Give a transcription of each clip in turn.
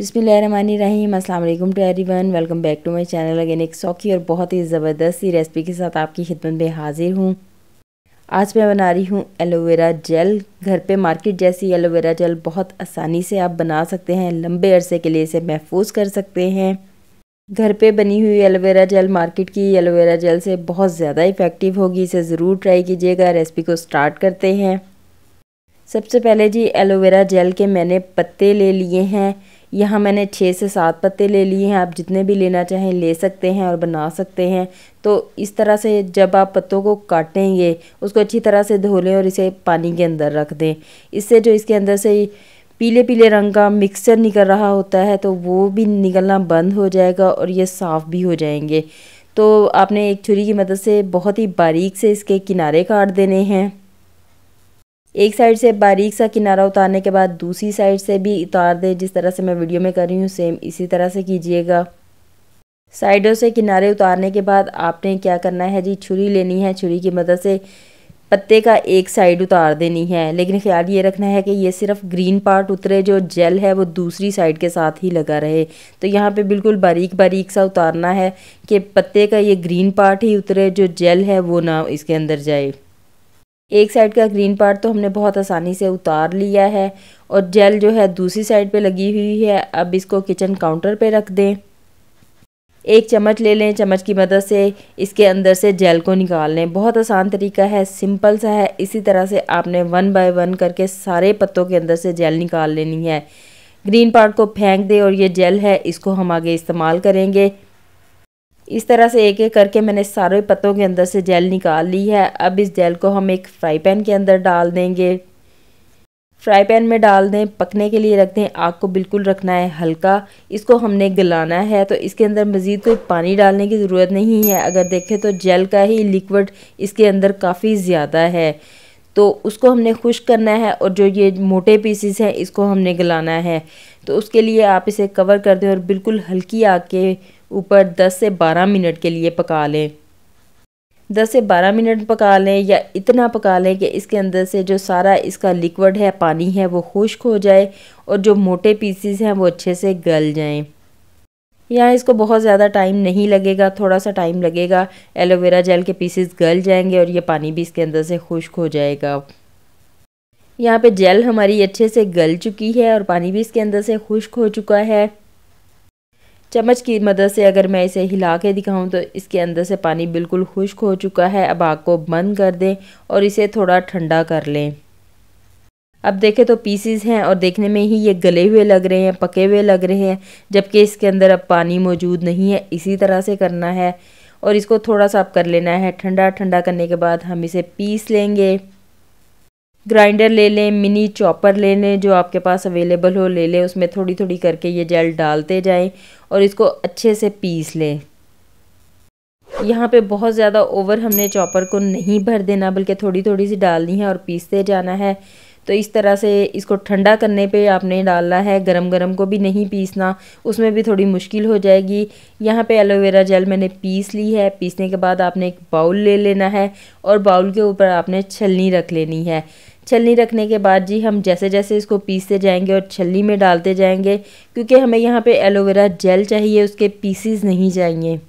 बिसमीम अल्लाम to everyone welcome back to my channel again एक सौखी और बहुत ही ज़बरदस्त सी रेसिपी के साथ आपकी खिदमत में हाज़िर हूँ आज मैं बना रही हूँ एलोवेरा जेल घर पे मार्केट जैसी एलोवेरा जेल बहुत आसानी से आप बना सकते हैं लंबे अरसे के लिए इसे महफूज कर सकते हैं घर पे बनी हुई एलोवेरा जेल मार्केट की एलोवेरा जेल से बहुत ज़्यादा इफ़ेक्टिव होगी इसे ज़रूर ट्राई कीजिएगा रेसिपी को स्टार्ट करते हैं सबसे पहले जी एलोवेरा जेल के मैंने पत्ते ले लिए हैं यहाँ मैंने छः से सात पत्ते ले लिए हैं आप जितने भी लेना चाहें ले सकते हैं और बना सकते हैं तो इस तरह से जब आप पत्तों को काटेंगे उसको अच्छी तरह से धो लें और इसे पानी के अंदर रख दें इससे जो इसके अंदर से पीले पीले रंग का मिक्सचर निकल रहा होता है तो वो भी निकलना बंद हो जाएगा और ये साफ़ भी हो जाएंगे तो आपने एक छुरी की मदद से बहुत ही बारीक से इसके किनारे काट देने हैं एक साइड से बारीक सा किनारा उतारने के बाद दूसरी साइड से भी उतार दें जिस तरह से मैं वीडियो में कर रही हूँ सेम इसी तरह से कीजिएगा साइडों से किनारे उतारने के बाद आपने क्या करना है जी छुरी लेनी है छुरी की मदद से पत्ते का एक साइड उतार देनी है लेकिन ख्याल ये रखना है कि ये सिर्फ ग्रीन पार्ट उतरे जो जेल है वो दूसरी साइड के साथ ही लगा रहे तो यहाँ पे बिल्कुल बारीक बारीक सा उतारना है कि पत्ते का ये ग्रीन पार्ट ही उतरे जो जेल है वो ना इसके अंदर जाए एक साइड का ग्रीन पार्ट तो हमने बहुत आसानी से उतार लिया है और जेल जो है दूसरी साइड पे लगी हुई है अब इसको किचन काउंटर पे रख दें एक चम्मच ले लें चम्मच की मदद से इसके अंदर से जेल को निकाल लें बहुत आसान तरीका है सिंपल सा है इसी तरह से आपने वन बाय वन करके सारे पत्तों के अंदर से जेल निकाल लेनी है ग्रीन पार्ट को फेंक दें और ये जेल है इसको हम आगे इस्तेमाल करेंगे इस तरह से एक एक करके मैंने सारे पत्तों के अंदर से जेल निकाल ली है अब इस जेल को हम एक फ्राई पैन के अंदर डाल देंगे फ्राई पैन में डाल दें पकने के लिए रख दें आग को बिल्कुल रखना है हल्का इसको हमने गलाना है तो इसके अंदर मज़ीद कोई पानी डालने की ज़रूरत नहीं है अगर देखें तो जेल का ही लिक्विड इसके अंदर काफ़ी ज़्यादा है तो उसको हमने खुश करना है और जो ये मोटे पीसीस हैं इसको हमने गलाना है तो उसके लिए आप इसे कवर कर दें और बिल्कुल हल्की आग के ऊपर 10 से 12 मिनट के लिए पका लें 10 से 12 मिनट पका लें या इतना पका लें कि इसके अंदर से जो सारा इसका लिक्विड है पानी है वो खुश्क हो जाए और जो मोटे पीसीस हैं वो अच्छे से गल जाएं यहाँ इसको बहुत ज़्यादा टाइम नहीं लगेगा थोड़ा सा टाइम लगेगा एलोवेरा जेल के पीसीस गल जाएंगे और ये पानी भी इसके अंदर से खुश्क हो जाएगा यहाँ पे जेल हमारी अच्छे से गल चुकी है और पानी भी इसके अंदर से खुश्क हो चुका है चम्मच की मदद से अगर मैं इसे हिला के दिखाऊं तो इसके अंदर से पानी बिल्कुल खुश्क हो चुका है अब आग को बंद कर दें और इसे थोड़ा ठंडा कर लें अब देखें तो पीसीस हैं और देखने में ही ये गले हुए लग रहे हैं पके हुए लग रहे हैं जबकि इसके अंदर अब पानी मौजूद नहीं है इसी तरह से करना है और इसको थोड़ा सा अब कर लेना है ठंडा ठंडा करने के बाद हम इसे पीस लेंगे ग्राइंडर ले लें मिनी चॉपर ले लें जो आपके पास अवेलेबल हो ले लें उसमें थोड़ी थोड़ी करके ये जेल डालते जाएं और इसको अच्छे से पीस लें यहाँ पे बहुत ज़्यादा ओवर हमने चॉपर को नहीं भर देना बल्कि थोड़ी थोड़ी सी डालनी है और पीसते जाना है तो इस तरह से इसको ठंडा करने पे आपने डालना है गरम गरम को भी नहीं पीसना उसमें भी थोड़ी मुश्किल हो जाएगी यहाँ पे एलोवेरा जेल मैंने पीस ली है पीसने के बाद आपने एक बाउल ले लेना है और बाउल के ऊपर आपने छलनी रख लेनी है छलनी रखने के बाद जी हम जैसे जैसे इसको पीसते जाएंगे और छलनी में डालते जाएंगे क्योंकि हमें यहाँ पे एलोवेरा जेल चाहिए उसके पीसीज नहीं चाहिए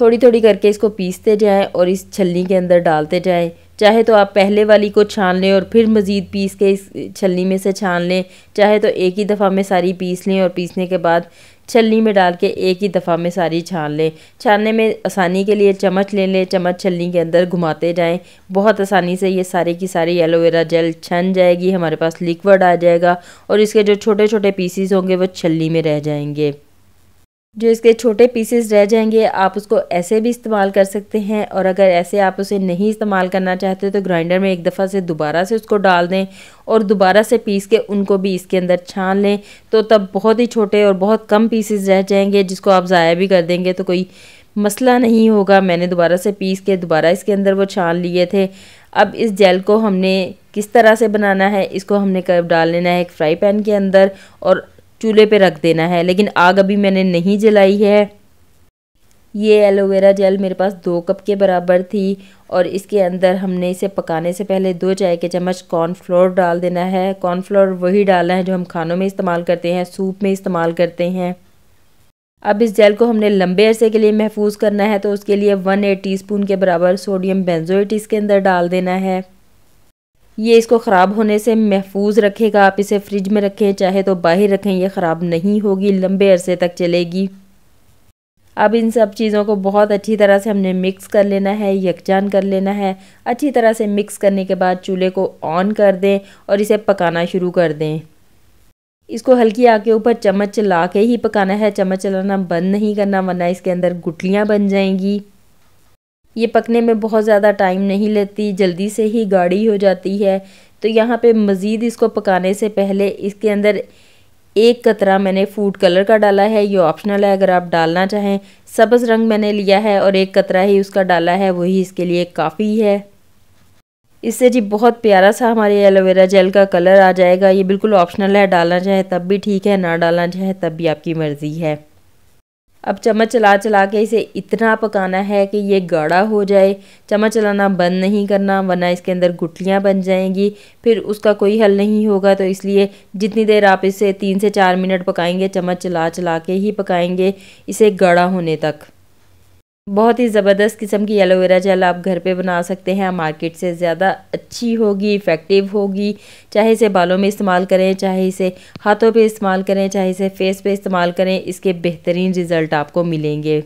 थोड़ी थोड़ी करके इसको पीसते जाएं और इस छलनी के अंदर डालते जाएं चाहे तो आप पहले वाली को छान लें और फिर मज़ीद पीस के इस छलनी में से छान लें चाहे तो एक ही दफ़ा में सारी पीस लें और पीसने के बाद छलनी में डाल के एक ही दफ़ा में सारी छान लें छानने में आसानी के लिए चम्मच ले लें चम्मच छलनी के अंदर घुमाते जाएं बहुत आसानी से ये सारी की सारी एलोवेरा जेल छन जाएगी हमारे पास लिक्विड आ जाएगा और इसके जो छोटे छोटे पीसीस होंगे वो छलनी में रह जाएंगे जो इसके छोटे पीसेस रह जाएंगे आप उसको ऐसे भी इस्तेमाल कर सकते हैं और अगर ऐसे आप उसे नहीं इस्तेमाल करना चाहते तो ग्राइंडर में एक दफ़ा से दोबारा से उसको डाल दें और दोबारा से पीस के उनको भी इसके अंदर छान लें तो तब बहुत ही छोटे और बहुत कम पीसेस रह जाएंगे जिसको आप ज़ाया भी कर देंगे तो कोई मसला नहीं होगा मैंने दोबारा से पीस के दोबारा इसके अंदर वो छान लिए थे अब इस जेल को हमने किस तरह से बनाना है इसको हमने कब डाल लेना है एक फ्राई पैन के अंदर और चूल्हे पे रख देना है लेकिन आग अभी मैंने नहीं जलाई है ये एलोवेरा जेल मेरे पास दो कप के बराबर थी और इसके अंदर हमने इसे पकाने से पहले दो चाय के चम्मच कॉर्नफ्लोर डाल देना है कॉर्नफ्लोर वही डालना है जो हम खानों में इस्तेमाल करते हैं सूप में इस्तेमाल करते हैं अब इस जेल को हमने लंबे अरसे के लिए महफूज करना है तो उसके लिए वन एट टी के बराबर सोडियम बेंजोइट इसके अंदर डाल देना है ये इसको ख़राब होने से महफूज रखेगा आप इसे फ्रिज में रखें चाहे तो बाहर रखें यह ख़राब नहीं होगी लंबे अरसे तक चलेगी अब इन सब चीज़ों को बहुत अच्छी तरह से हमने मिक्स कर लेना है यकजान कर लेना है अच्छी तरह से मिक्स करने के बाद चूल्हे को ऑन कर दें और इसे पकाना शुरू कर दें इसको हल्की आग के ऊपर चम्मच चला के ही पकाना है चम्मच चलाना बंद नहीं करना वरना इसके अंदर गुटलियाँ बन जाएंगी ये पकने में बहुत ज़्यादा टाइम नहीं लेती जल्दी से ही गाढ़ी हो जाती है तो यहाँ पे मज़ीद इसको पकाने से पहले इसके अंदर एक कतरा मैंने फूड कलर का डाला है ये ऑप्शनल है अगर आप डालना चाहें सब्ज़ रंग मैंने लिया है और एक कतरा ही उसका डाला है वही इसके लिए काफ़ी है इससे जी बहुत प्यारा सा हमारे एलोवेरा जेल का कलर आ जाएगा ये बिल्कुल ऑप्शनल है डालना चाहे तब भी ठीक है ना डालना चाहे तब भी आपकी मर्ज़ी है अब चम्मच चला चला के इसे इतना पकाना है कि ये गाढ़ा हो जाए चम्मच चलाना बंद नहीं करना वरना इसके अंदर गुटलियाँ बन जाएंगी फिर उसका कोई हल नहीं होगा तो इसलिए जितनी देर आप इसे तीन से चार मिनट पकाएंगे चम्मच चला चला के ही पकाएंगे इसे गाढ़ा होने तक बहुत ही ज़बरदस्त किस्म की एलोवेरा जेल आप घर पे बना सकते हैं मार्केट से ज़्यादा अच्छी होगी इफ़ेक्टिव होगी चाहे इसे बालों में इस्तेमाल करें चाहे इसे हाथों पे इस्तेमाल करें चाहे इसे फेस पे इस्तेमाल करें इसके बेहतरीन रिज़ल्ट आपको मिलेंगे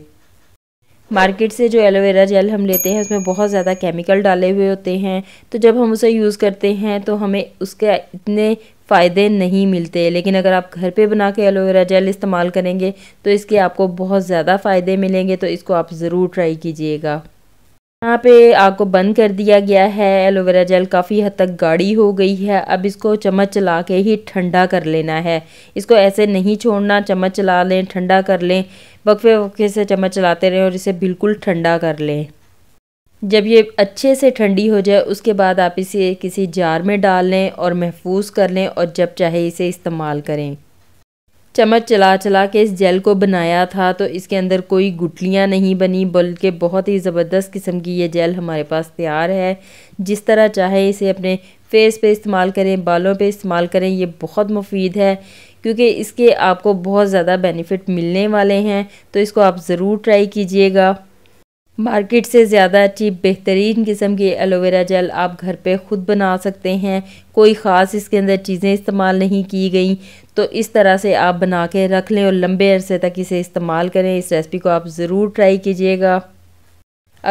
मार्केट से जो एलोवेरा जेल हम लेते हैं उसमें बहुत ज़्यादा केमिकल डाले हुए होते हैं तो जब हम उसे यूज़ करते हैं तो हमें उसके इतने फ़ायदे नहीं मिलते लेकिन अगर आप घर पे बना के एलोवेरा जेल इस्तेमाल करेंगे तो इसके आपको बहुत ज़्यादा फ़ायदे मिलेंगे तो इसको आप ज़रूर ट्राई कीजिएगा यहाँ पे आग को बंद कर दिया गया है एलोवेरा जेल काफ़ी हद तक गाढ़ी हो गई है अब इसको चम्मच चला के ही ठंडा कर लेना है इसको ऐसे नहीं छोड़ना चम्मच चला लें ठंडा कर लें वक्फे वक्फे से चम्मच चलाते रहें और इसे बिल्कुल ठंडा कर लें जब ये अच्छे से ठंडी हो जाए उसके बाद आप इसे किसी जार में डाल लें और महफूज कर लें और जब चाहे इसे इस्तेमाल करें चम्मच चला चला के इस जेल को बनाया था तो इसके अंदर कोई गुटलियाँ नहीं बनी बल्कि बहुत ही ज़बरदस्त किस्म की ये जेल हमारे पास तैयार है जिस तरह चाहे इसे अपने फेस पे इस्तेमाल करें बालों पे इस्तेमाल करें ये बहुत मुफीद है क्योंकि इसके आपको बहुत ज़्यादा बेनिफिट मिलने वाले हैं तो इसको आप ज़रूर ट्राई कीजिएगा मार्केट से ज़्यादा चीप बेहतरीन किस्म के एलोवेरा जेल आप घर पे ख़ुद बना सकते हैं कोई ख़ास इसके अंदर चीज़ें इस्तेमाल नहीं की गई तो इस तरह से आप बना के रख लें और लंबे अरसे तक इसे इस्तेमाल करें इस रेसिपी को आप ज़रूर ट्राई कीजिएगा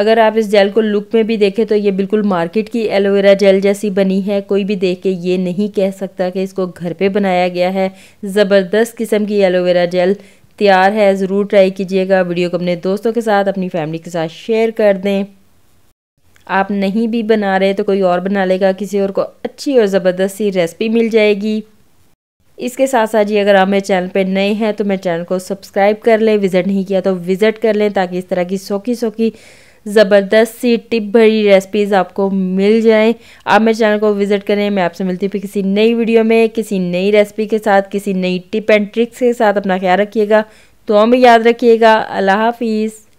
अगर आप इस जेल को लुक में भी देखें तो ये बिल्कुल मार्केट की एलोवेरा जेल जैसी बनी है कोई भी देख के ये नहीं कह सकता कि इसको घर पे बनाया गया है ज़बरदस्त किस्म की एलोवेरा जेल तैयार है ज़रूर ट्राई कीजिएगा वीडियो को अपने दोस्तों के साथ अपनी फैमिली के साथ शेयर कर दें आप नहीं भी बना रहे तो कोई और बना लेगा किसी और को अच्छी और ज़बरदस्त सी रेसिपी मिल जाएगी इसके साथ साथ जी अगर आप मेरे चैनल पर नए हैं तो मेरे चैनल को सब्सक्राइब कर लें विज़िट नहीं किया तो विज़िट कर लें ताकि इस तरह की सौखी सौखी ज़बरदस्त सी टिप भरी रेसिपीज़ आपको मिल जाएं आप मेरे चैनल को विज़िट करें मैं आपसे मिलती हूँ फिर किसी नई वीडियो में किसी नई रेसिपी के साथ किसी नई टिप एंड ट्रिक्स के साथ अपना ख्याल रखिएगा तो हमें याद रखिएगा अल्लाह हाफिज़